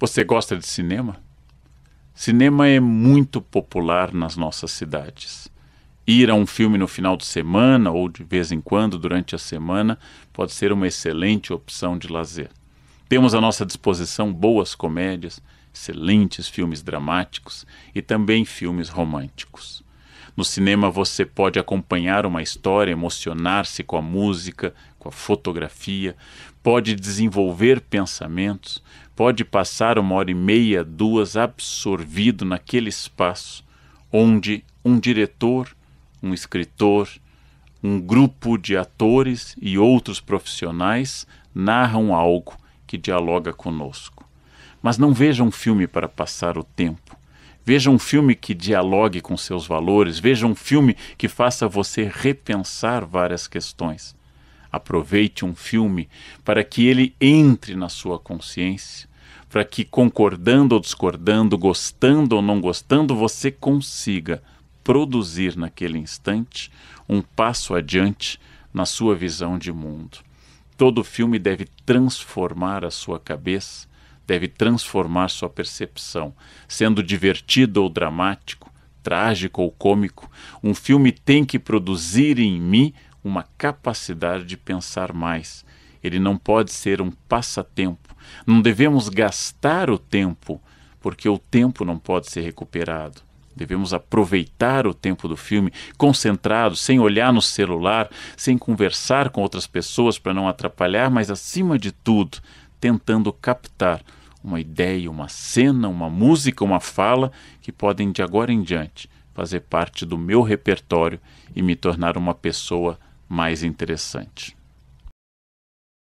Você gosta de cinema? Cinema é muito popular nas nossas cidades. Ir a um filme no final de semana ou de vez em quando durante a semana pode ser uma excelente opção de lazer. Temos à nossa disposição boas comédias, excelentes filmes dramáticos e também filmes românticos. No cinema você pode acompanhar uma história, emocionar-se com a música, com a fotografia, pode desenvolver pensamentos, pode passar uma hora e meia, duas, absorvido naquele espaço onde um diretor, um escritor, um grupo de atores e outros profissionais narram algo que dialoga conosco. Mas não veja um filme para passar o tempo. Veja um filme que dialogue com seus valores, veja um filme que faça você repensar várias questões aproveite um filme para que ele entre na sua consciência, para que concordando ou discordando, gostando ou não gostando, você consiga produzir naquele instante um passo adiante na sua visão de mundo. Todo filme deve transformar a sua cabeça, deve transformar sua percepção, sendo divertido ou dramático, trágico ou cômico. Um filme tem que produzir em mim uma capacidade de pensar mais. Ele não pode ser um passatempo. Não devemos gastar o tempo, porque o tempo não pode ser recuperado. Devemos aproveitar o tempo do filme, concentrados, sem olhar no celular, sem conversar com outras pessoas para não atrapalhar, mas acima de tudo, tentando captar uma ideia, uma cena, uma música, uma fala que podem de agora em diante fazer parte do meu repertório e me tornar uma pessoa mais interessante.